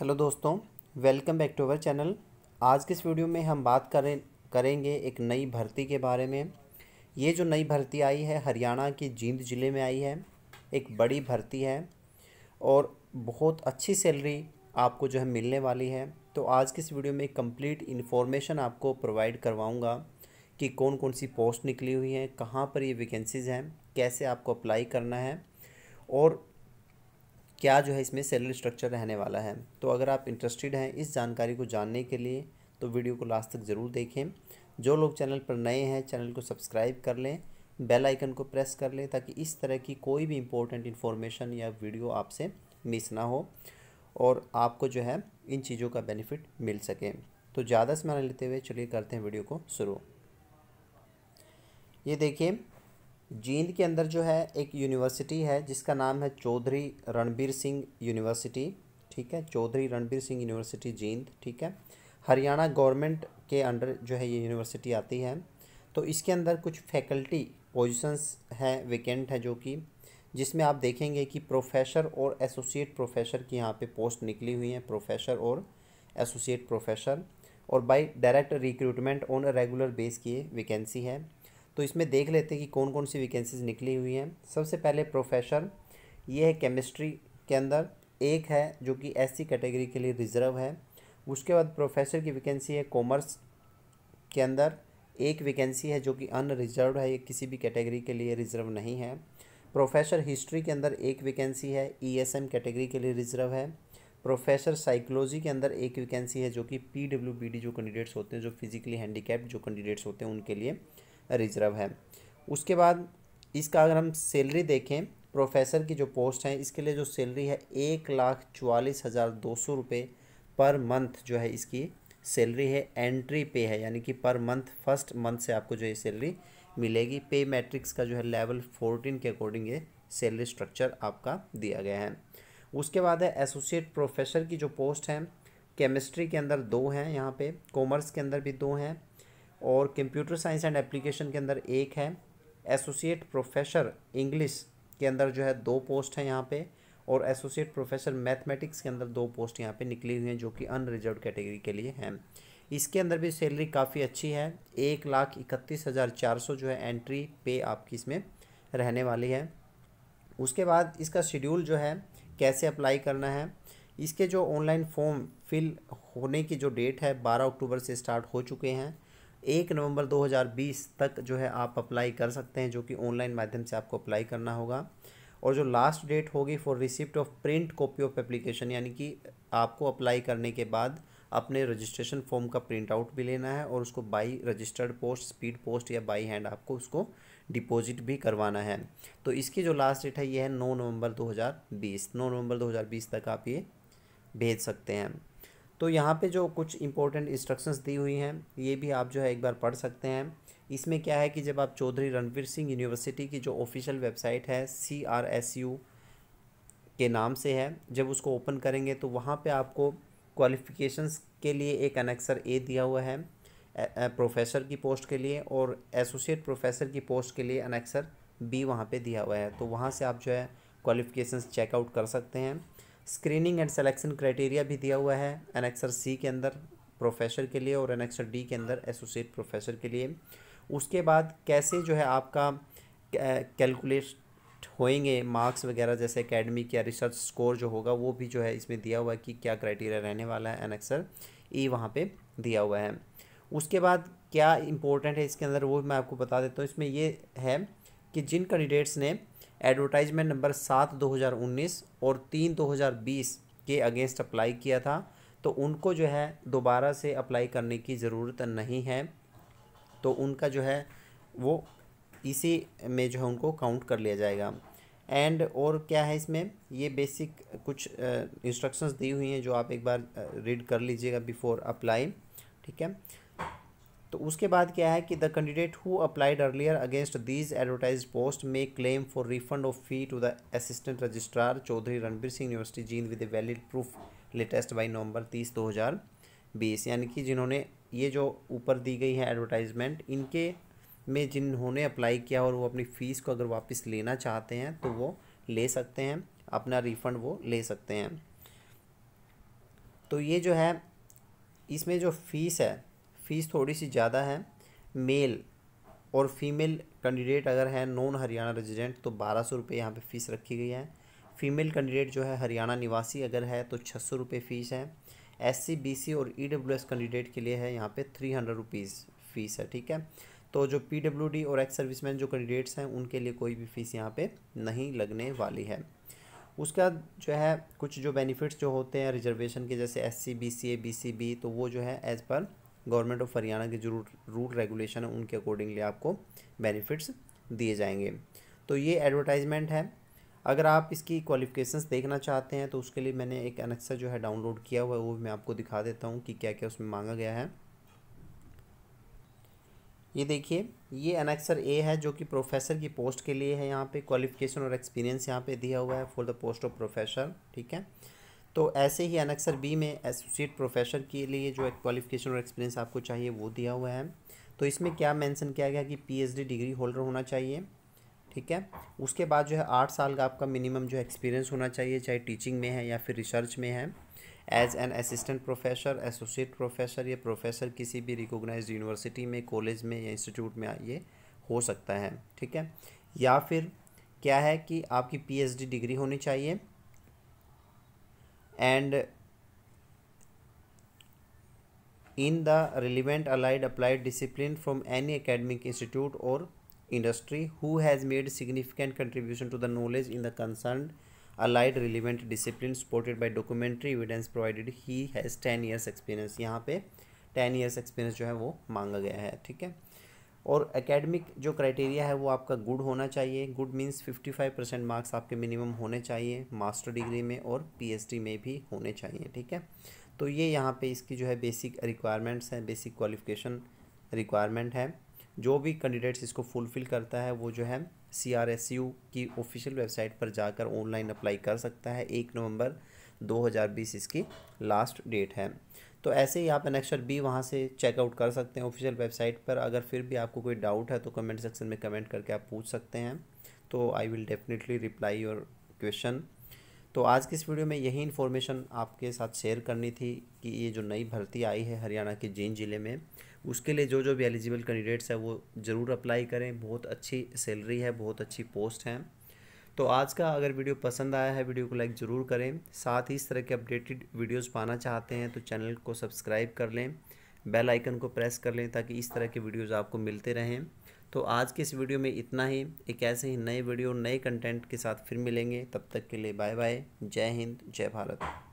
hello दोस्तों welcome back to our channel आज के इस वीडियो में हम बात करें करेंगे एक नई भर्ती के बारे में ये जो नई भर्ती आई है हरियाणा के जींद ज़िले में आई है एक बड़ी भर्ती है और बहुत अच्छी सैलरी आपको जो है मिलने वाली है तो आज के इस वीडियो में कंप्लीट इन्फॉर्मेशन आपको प्रोवाइड करवाऊँगा कि कौन कौन सी पोस्ट निकली हुई हैं कहाँ पर ये वैकेंसीज़ हैं कैसे आपको अप्लाई करना है और क्या जो है इसमें सेलर स्ट्रक्चर रहने वाला है तो अगर आप इंटरेस्टेड हैं इस जानकारी को जानने के लिए तो वीडियो को लास्ट तक ज़रूर देखें जो लोग चैनल पर नए हैं चैनल को सब्सक्राइब कर लें बेल आइकन को प्रेस कर लें ताकि इस तरह की कोई भी इम्पोर्टेंट इन्फॉर्मेशन या वीडियो आपसे मिस ना हो और आपको जो है इन चीज़ों का बेनिफिट मिल सके तो ज़्यादा समय लेते हुए चलिए करते हैं वीडियो को शुरू ये देखिए जींद के अंदर जो है एक यूनिवर्सिटी है जिसका नाम है चौधरी रणबीर सिंह यूनिवर्सिटी ठीक है चौधरी रणबीर सिंह यूनिवर्सिटी जींद ठीक है हरियाणा गवर्नमेंट के अंडर जो है ये यूनिवर्सिटी आती है तो इसके अंदर कुछ फैकल्टी पोजिशंस है वेकेंट है जो कि जिसमें आप देखेंगे कि प्रोफेसर और एसोसिएट प्रोफेसर की यहाँ पे पोस्ट निकली हुई हैं प्रोफेसर और एसोसिएट प्रोफेसर और by direct recruitment on regular base की वैकेंसी है तो इसमें देख लेते हैं कि कौन कौन सी वैकेंसीज निकली हुई हैं सबसे पहले प्रोफेसर ये है केमिस्ट्री के अंदर एक है जो कि एस कैटेगरी के लिए रिज़र्व है उसके बाद प्रोफेसर की वैकेंसी है कॉमर्स के अंदर एक वैकेंसी है जो कि अनरिजर्व है ये किसी भी कैटेगरी के लिए रिज़र्व नहीं है प्रोफेसर हिस्ट्री के अंदर एक वैकेंसी है ईएसएम e कैटेगरी के लिए रिज़र्व है प्रोफेसर साइकोलॉजी के अंदर एक वैकेंसी है जो कि पीडब्ल्यूबीडी जो कैंडिडेट्स होते हैं जो फिजिकली हैंडीकैप्ड जो कैंडिडेट्स होते हैं उनके लिए रिजर्व है उसके बाद इसका अगर हम सैलरी देखें प्रोफेसर की जो पोस्ट है इसके लिए जो सैलरी है एक लाख चवालीस हज़ार दो सौ रुपये पर मंथ जो है इसकी सैलरी है एंट्री पे है यानी कि पर मंथ फर्स्ट मंथ से आपको जो है सैलरी मिलेगी पे मैट्रिक्स का जो है लेवल फोर्टीन के अकॉर्डिंग ये सैलरी स्ट्रक्चर आपका दिया गया है उसके बाद है एसोसिएट प्रोफेसर की जो पोस्ट है केमिस्ट्री के अंदर दो हैं यहाँ पे कॉमर्स के अंदर भी दो हैं और कंप्यूटर साइंस एंड एप्लीकेशन के अंदर एक है एसोसिएट प्रोफेसर इंग्लिश के अंदर जो है दो पोस्ट हैं यहाँ पे और एसोसिएट प्रोफेसर मैथमेटिक्स के अंदर दो पोस्ट यहाँ पे निकली हुई हैं जो कि अनरिजर्व कैटेगरी के लिए हैं इसके अंदर भी सैलरी काफ़ी अच्छी है एक लाख इकतीस हज़ार चार सौ जो है एंट्री पे आपकी इसमें रहने वाली है उसके बाद इसका शेड्यूल जो है कैसे अप्लाई करना है इसके जो ऑनलाइन फॉर्म फिल होने की जो डेट है बारह अक्टूबर से स्टार्ट हो चुके हैं एक नवंबर 2020 तक जो है आप अप्लाई कर सकते हैं जो कि ऑनलाइन माध्यम से आपको अप्लाई करना होगा और जो लास्ट डेट होगी for receipt of print copy of application यानी कि आपको अप्लाई करने के बाद अपने रजिस्ट्रेशन फॉर्म का प्रिंट आउट भी लेना है और उसको by registered post speed post या बाई हैंड आपको उसको डिपॉजिट भी करवाना है तो इसकी जो लास्ट डेट है ये है नौ नवंबर 2020 नौ नवंबर 2020 तक आप ये भेज सकते हैं तो यहाँ पे जो कुछ इंपॉर्टेंट इंस्ट्रक्शंस दी हुई हैं ये भी आप जो है एक बार पढ़ सकते हैं इसमें क्या है कि जब आप चौधरी रणवीर सिंह यूनिवर्सिटी की जो ऑफिशियल वेबसाइट है सी आर एस यू के नाम से है जब उसको ओपन करेंगे तो वहाँ पे आपको क्वालिफ़िकेशंस के लिए एक अनेक्सर ए दिया हुआ है प्रोफेसर की पोस्ट के लिए और एसोसिएट प्रोफेसर की पोस्ट के लिए अनेक्सर बी वहाँ पे दिया हुआ है तो वहाँ से आप जो है क्वालिफ़िकेशंस चेकआउट कर सकते हैं स्क्रीनिंग एंड सेलेक्शन क्राइटेरिया भी दिया हुआ है एनेक्सर सी के अंदर प्रोफेसर के लिए और एनेक्सर डी के अंदर एसोसिएट प्रोफेसर के लिए उसके बाद कैसे जो है आपका कैलकुलेट होएंगे मार्क्स वगैरह जैसे एकेडमिक या रिसर्च स्कोर जो होगा वो भी जो है इसमें दिया हुआ है कि क्या क्राइटेरिया रहने वाला है एनेक्सर ई वहाँ पर दिया हुआ है उसके बाद क्या इंपॉर्टेंट है इसके अंदर वो मैं आपको बता देता हूँ इसमें ये है कि जिन कैंडिडेट्स ने एडवर्टाइजमेंट नंबर सात 2019 और तीन 2020 के अगेंस्ट अप्लाई किया था तो उनको जो है दोबारा से अप्लाई करने की ज़रूरत नहीं है तो उनका जो है वो इसी में जो है उनको काउंट कर लिया जाएगा एंड और क्या है इसमें ये बेसिक कुछ इंस्ट्रक्शंस दी हुई हैं जो आप एक बार रीड कर लीजिएगा बिफोर अप्लाई ठीक है तो उसके बाद क्या है कि the candidate who applied earlier against these advertise post may claim for refund of fee to the assistant registrar Chaudhary Ranbir Singh university Jind with valid proof latest by November तीस दो हज़ार बीस यानी कि जिन्होंने ये जो ऊपर दी गई है एडवर्टाइजमेंट इनके में जिन्होंने अप्लाई किया और वो अपनी फ़ीस को अगर वापस लेना चाहते हैं तो वो ले सकते हैं अपना रिफ़ंड वो ले सकते हैं तो ये जो है इसमें जो फीस है फ़ीस थोड़ी सी ज़्यादा है मेल और फीमेल कैंडिडेट अगर है नॉन हरियाणा रेजिडेंट तो बारह सौ रुपये यहाँ पर फ़ीस रखी गई है फीमेल कैंडिडेट जो है हरियाणा निवासी अगर है तो छः सौ रुपये फ़ीस है एस सी बी सी और ई डब्ल्यू एस कैंडिडेट के लिए है यहाँ पे थ्री हंड्रेड रुपीज़ फ़ीस है ठीक है तो जो पी डब्ल्यू डी और एक्स सर्विसमैन जो कैंडिडेट्स हैं उनके लिए कोई भी फ़ीस यहाँ पर नहीं लगने वाली है उसके बाद जो है कुछ जो बेनिफिट्स जो होते हैं रिजर्वेशन के जैसे S C B C A B C B तो वो जो है as per government of Haryana के जो रूल रेगुलेशन है उनके अकॉर्डिंगली आपको बेनिफिट्स दिए जाएंगे तो ये एडवर्टाइजमेंट है अगर आप इसकी क्वालिफिकेशंस देखना चाहते हैं तो उसके लिए मैंने एक अनक्सा जो है डाउनलोड किया हुआ है वो मैं आपको दिखा देता हूँ कि क्या क्या उसमें मांगा गया है ये देखिए ये अनेक्सर ए है जो कि प्रोफेसर की पोस्ट के लिए है यहाँ पे क्वालिफिकेशन और एक्सपीरियंस यहाँ पे दिया हुआ है for the post of professor ठीक है तो ऐसे ही अनक्सर बी में एसोसिएट प्रोफेसर के लिए जो क्वालिफिकेशन और एक्सपीरियंस आपको चाहिए वो दिया हुआ है तो इसमें क्या मेंशन किया गया कि पीएचडी डिग्री होल्डर होना चाहिए ठीक है उसके बाद जो है आठ साल का आपका मिनिमम जो एक्सपीरियंस होना चाहिए चाहे टीचिंग में है या फिर रिसर्च में है as an assistant professor associate professor या प्रोफेसर किसी भी रिकोगनाइज यूनिवर्सिटी में कॉलेज में या इंस्टीट्यूट में ये हो सकता है ठीक है या फिर क्या है कि आपकी पीएचडी डिग्री होनी चाहिए and in the relevant allied applied discipline from any academic institute or industry who has made significant contribution to the knowledge in the concerned allied relevant discipline supported by documentary evidence provided he has 10 years experience yahan pe 10 years experience jo hai wo manga gaya hai theek hai और academic जो criteria है वो आपका good होना चाहिए good means five percent marks आपके minimum होने चाहिए मास्टर डिग्री में और पीएचडी में भी होने चाहिए ठीक है तो ये यहाँ पे इसकी जो है बेसिक रिक्वायरमेंट्स हैं बेसिक क्वालिफिकेशन रिक्वायरमेंट है जो भी कैंडिडेट्स इसको फुलफ़िल करता है वो जो है सी की ऑफिशियल वेबसाइट पर जाकर ऑनलाइन अप्लाई कर सकता है एक नवंबर बीस इसकी लास्ट डेट है तो ऐसे ही आप अनेक्स्टर बी वहाँ से चेकआउट कर सकते हैं ऑफिशियल वेबसाइट पर अगर फिर भी आपको कोई डाउट है तो कमेंट सेक्शन में कमेंट करके आप पूछ सकते हैं तो I will definitely reply your question तो आज की इस वीडियो में यही इन्फॉर्मेशन आपके साथ शेयर करनी थी कि ये जो नई भर्ती आई है हरियाणा के जींद ज़िले में उसके लिए जो जो भी एलिजिबल कैंडिडेट्स हैं वो ज़रूर अप्लाई करें बहुत अच्छी सैलरी है बहुत अच्छी पोस्ट हैं तो आज का अगर वीडियो पसंद आया है वीडियो को लाइक ज़रूर करें साथ ही इस तरह के अपडेटेड वीडियोज़ पाना चाहते हैं तो चैनल को सब्सक्राइब कर लें बेल आइकन को प्रेस कर लें ताकि इस तरह के वीडियोज़ आपको मिलते रहें तो आज के इस वीडियो में इतना ही एक ऐसे ही नए वीडियो नए कंटेंट के साथ फिर मिलेंगे तब तक के लिए बाय बाय जय हिंद जय भारत